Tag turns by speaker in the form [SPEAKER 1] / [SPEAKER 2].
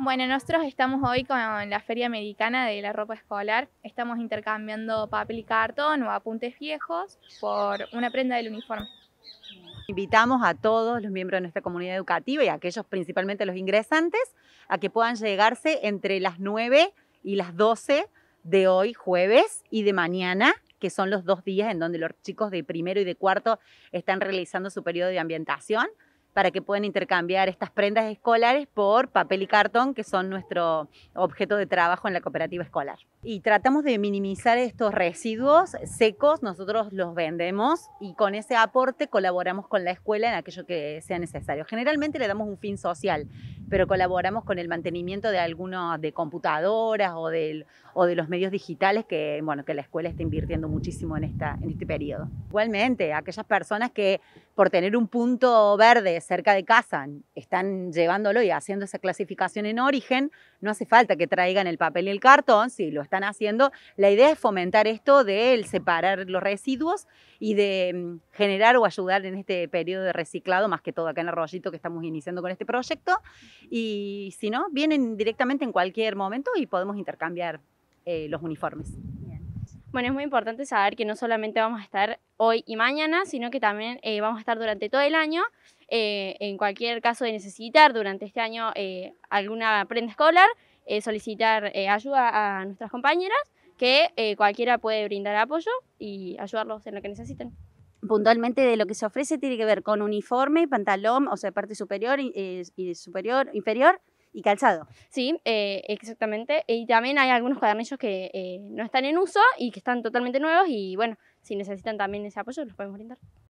[SPEAKER 1] Bueno, nosotros estamos hoy con la Feria Americana de la Ropa Escolar. Estamos intercambiando papel y cartón o apuntes viejos por una prenda del uniforme.
[SPEAKER 2] Invitamos a todos los miembros de nuestra comunidad educativa y a aquellos principalmente los ingresantes a que puedan llegarse entre las 9 y las 12 de hoy jueves y de mañana, que son los dos días en donde los chicos de primero y de cuarto están realizando su periodo de ambientación para que puedan intercambiar estas prendas escolares por papel y cartón, que son nuestro objeto de trabajo en la cooperativa escolar. Y tratamos de minimizar estos residuos secos, nosotros los vendemos y con ese aporte colaboramos con la escuela en aquello que sea necesario. Generalmente le damos un fin social pero colaboramos con el mantenimiento de algunos de computadoras o, de los medios digitales que, bueno, que la escuela está invirtiendo muchísimo en, esta, en este periodo. Igualmente, aquellas personas que por tener un punto verde cerca de casa están llevándolo y haciendo esa clasificación en origen, no hace falta que traigan el papel y el cartón, si lo están haciendo, la idea es fomentar esto de separar los residuos y de mm, generar o ayudar en este periodo de reciclado, más que todo acá en Arroyito que estamos iniciando con este proyecto, y si no, vienen directamente en cualquier momento y podemos intercambiar eh, los uniformes.
[SPEAKER 1] Bueno, es muy importante saber que no solamente vamos a estar hoy y mañana, sino que también eh, vamos a estar durante todo el año. Eh, en cualquier caso de necesitar durante este año alguna prenda escolar, solicitar ayuda a nuestras compañeras, que cualquiera puede brindar apoyo y ayudarlos en lo que necesiten
[SPEAKER 2] puntualmente de lo que se ofrece tiene que ver
[SPEAKER 1] con uniforme, y pantalón, o sea, parte superior, y eh, superior, inferior y calzado. Sí, eh, exactamente. Y también hay algunos cuadernillos que eh, no están en uso y que están totalmente nuevos y bueno, si necesitan también ese apoyo los podemos brindar.